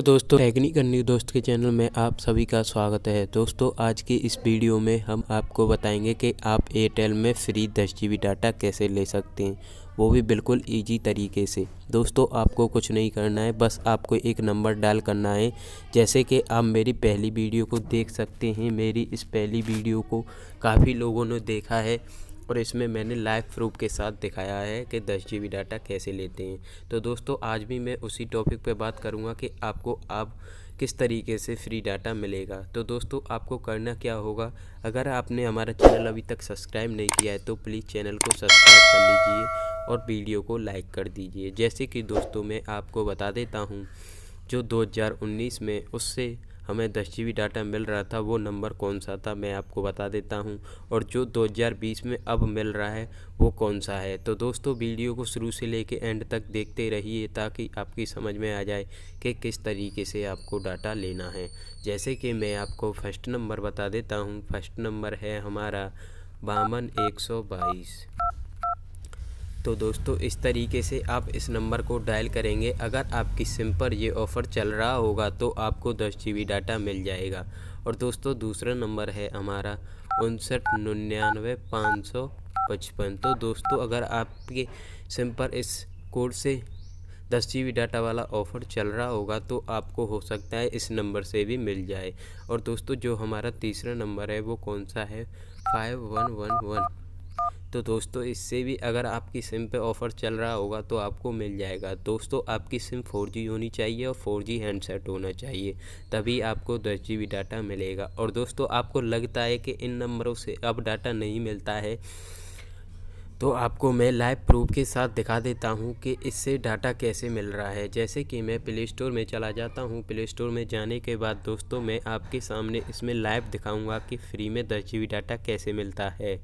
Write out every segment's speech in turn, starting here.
नमस्कार तो दोस्तों टेक्निकल न्यू दोस्त के चैनल में आप सभी का स्वागत है दोस्तों आज की इस वीडियो में हम आपको बताएंगे कि आप एयरटेल में फ्री दस जी डाटा कैसे ले सकते हैं वो भी बिल्कुल इजी तरीके से दोस्तों आपको कुछ नहीं करना है बस आपको एक नंबर डाल करना है जैसे कि आप मेरी पहली वीडियो को देख सकते हैं मेरी इस पहली वीडियो को काफ़ी लोगों ने देखा है और इसमें मैंने लाइव प्रूफ के साथ दिखाया है कि दस जी डाटा कैसे लेते हैं तो दोस्तों आज भी मैं उसी टॉपिक पर बात करूँगा कि आपको आप किस तरीके से फ्री डाटा मिलेगा तो दोस्तों आपको करना क्या होगा अगर आपने हमारा चैनल अभी तक सब्सक्राइब नहीं किया है तो प्लीज़ चैनल को सब्सक्राइब कर लीजिए और वीडियो को लाइक कर दीजिए जैसे कि दोस्तों मैं आपको बता देता हूँ जो 2019 में उससे हमें दस जी डाटा मिल रहा था वो नंबर कौन सा था मैं आपको बता देता हूँ और जो 2020 में अब मिल रहा है वो कौन सा है तो दोस्तों वीडियो को शुरू से लेके एंड तक देखते रहिए ताकि आपकी समझ में आ जाए कि किस तरीके से आपको डाटा लेना है जैसे कि मैं आपको फर्स्ट नंबर बता देता हूँ फर्स्ट नंबर है हमारा बावन एक सौ बाईस तो दोस्तों इस तरीके से आप इस नंबर को डायल करेंगे अगर आपकी सिम पर ये ऑफ़र चल रहा होगा तो आपको दस जी डाटा मिल जाएगा और दोस्तों दूसरा नंबर है हमारा उनसठ निन्यानवे पाँच सौ पचपन तो दोस्तों अगर आपके सिम पर इस कोड से दस जी डाटा वाला ऑफ़र चल रहा होगा तो आपको हो सकता है इस नंबर से भी मिल जाए और दोस्तों जो हमारा तीसरा नंबर है वो कौन सा है फाइव वन वन वन तो दोस्तों इससे भी अगर आपकी सिम पे ऑफ़र चल रहा होगा तो आपको मिल जाएगा दोस्तों आपकी सिम 4G होनी चाहिए और 4G हैंडसेट होना चाहिए तभी आपको दस जी डाटा मिलेगा और दोस्तों आपको लगता है कि इन नंबरों से अब डाटा नहीं मिलता है तो आपको मैं लाइव प्रूफ के साथ दिखा देता हूँ कि इससे डाटा कैसे मिल रहा है जैसे कि मैं प्ले स्टोर में चला जाता हूँ प्ले स्टोर में जाने के बाद दोस्तों मैं आपके सामने इसमें लाइव दिखाऊंगा कि फ्री में दस जी डाटा कैसे मिलता है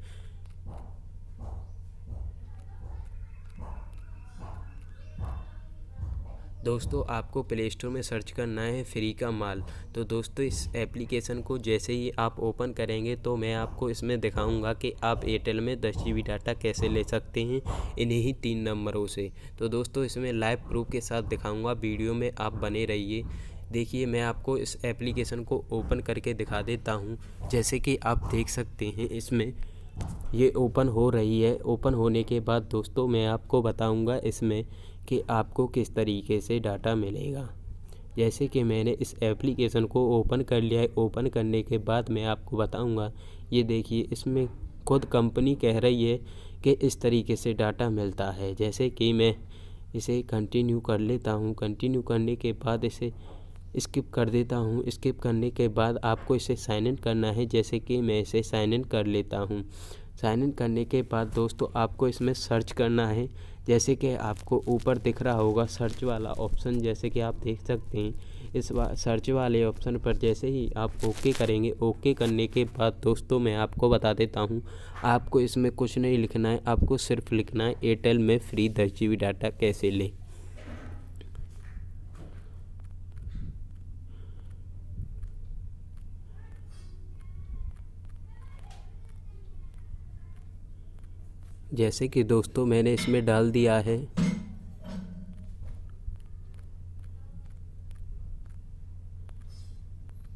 दोस्तों आपको प्ले स्टोर में सर्च करना है फ्री का माल तो दोस्तों इस एप्लीकेशन को जैसे ही आप ओपन करेंगे तो मैं आपको इसमें दिखाऊंगा कि आप एयरटेल में दस जी डाटा कैसे ले सकते हैं इन्हीं तीन नंबरों से तो दोस्तों इसमें लाइव प्रूफ के साथ दिखाऊँगा वीडियो में आप बने रहिए देखिए मैं आपको इस एप्लीकेशन को ओपन करके दिखा देता हूँ जैसे कि आप देख सकते हैं इसमें ये ओपन हो रही है ओपन होने के बाद दोस्तों मैं आपको बताऊंगा इसमें कि आपको किस तरीके से डाटा मिलेगा जैसे कि मैंने इस एप्लीकेशन को ओपन कर लिया है ओपन करने के बाद मैं आपको बताऊंगा ये देखिए इसमें खुद कंपनी कह रही है कि इस तरीके से डाटा मिलता है जैसे कि मैं इसे कंटिन्यू कर लेता हूँ कंटिन्यू करने के बाद इसे स्किप कर देता हूँ स्किप करने के बाद आपको इसे साइन इन करना है जैसे कि मैं इसे साइन इन कर लेता हूँ साइन इन करने के बाद दोस्तों आपको इसमें सर्च करना है जैसे कि आपको ऊपर दिख रहा होगा सर्च वाला ऑप्शन जैसे कि आप देख सकते हैं इस सर्च वाले ऑप्शन पर जैसे ही आप ओके करेंगे ओके करने के बाद दोस्तों मैं आपको बता देता हूं आपको इसमें कुछ नहीं लिखना है आपको सिर्फ लिखना है एयरटेल में फ्री दस जी डाटा कैसे लें जैसे कि दोस्तों मैंने इसमें डाल दिया है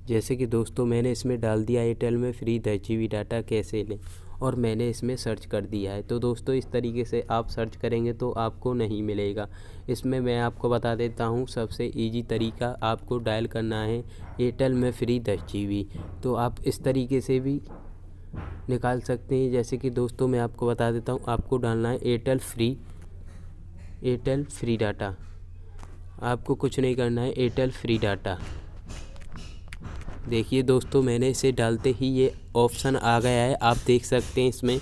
जैसे कि दोस्तों मैंने इसमें डाल दिया एयरटेल में फ्री दस जी डाटा कैसे लें और मैंने इसमें सर्च कर दिया है तो दोस्तों इस तरीके से आप सर्च करेंगे तो आपको नहीं मिलेगा इसमें मैं आपको बता देता हूँ सबसे इजी तरीका आपको डायल करना है एयरटेल में फ्री दस जी तो आप इस तरीके से भी निकाल सकते हैं जैसे कि दोस्तों मैं आपको बता देता हूँ आपको डालना है Airtel free Airtel free data आपको कुछ नहीं करना है एयरटेल फ्री डाटा देखिए दोस्तों मैंने इसे डालते ही ये ऑप्शन आ गया है आप देख सकते हैं इसमें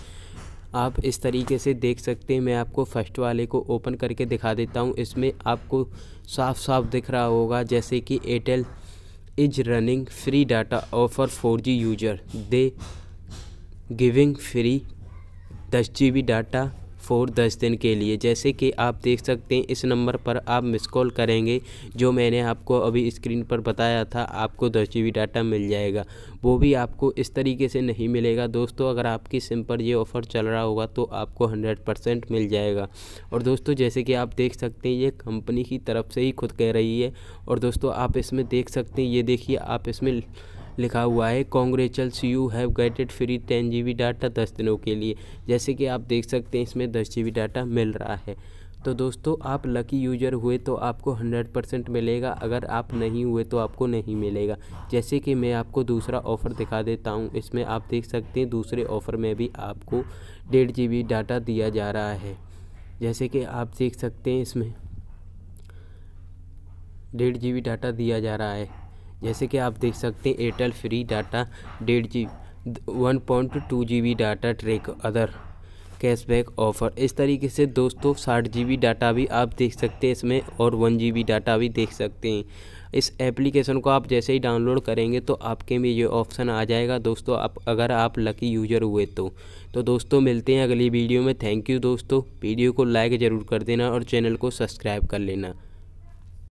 आप इस तरीके से देख सकते हैं मैं आपको फर्स्ट वाले को ओपन करके दिखा देता हूँ इसमें आपको साफ साफ दिख रहा होगा जैसे कि Airtel is running free data offer four G user they giving free दस जी बी डाटा फोर दस दिन के लिए जैसे कि आप देख सकते हैं इस नंबर पर आप मिस कॉल करेंगे जो मैंने आपको अभी स्क्रीन पर बताया था आपको दस जी डाटा मिल जाएगा वो भी आपको इस तरीके से नहीं मिलेगा दोस्तों अगर आपकी सिम पर ये ऑफ़र चल रहा होगा तो आपको हंड्रेड परसेंट मिल जाएगा और दोस्तों जैसे कि आप देख सकते हैं ये कंपनी की तरफ से ही खुद कह रही है और दोस्तों आप इसमें देख सकते हैं ये देखिए आप इसमें लिखा हुआ है congratulations you have gated free ten G data दस दिनों के लिए जैसे कि आप देख सकते हैं इसमें दस जी डाटा मिल रहा है तो दोस्तों आप लकी यूजर हुए तो आपको हंड्रेड परसेंट मिलेगा अगर आप नहीं हुए तो आपको नहीं मिलेगा जैसे कि मैं आपको दूसरा ऑफ़र दिखा देता हूँ इसमें आप देख सकते हैं दूसरे ऑफ़र में भी आपको डेढ़ जी डाटा दिया जा रहा है जैसे कि आप देख सकते हैं इसमें डेढ़ जी डाटा दिया जा रहा है जैसे कि आप देख सकते हैं एयरटेल फ्री डाटा डेढ़ G one point two G B data track other cashback offer इस तरीके से दोस्तों साठ जी बी डाटा भी आप देख सकते हैं इसमें और वन जी बी डाटा भी देख सकते हैं इस एप्लीकेशन को आप जैसे ही डाउनलोड करेंगे तो आपके में ये ऑप्शन आ जाएगा दोस्तों आप अगर आप लकी यूज़र हुए तो तो दोस्तों मिलते हैं अगली वीडियो में थैंक यू दोस्तों वीडियो को लाइक ज़रूर कर देना और चैनल को सब्सक्राइब कर लेना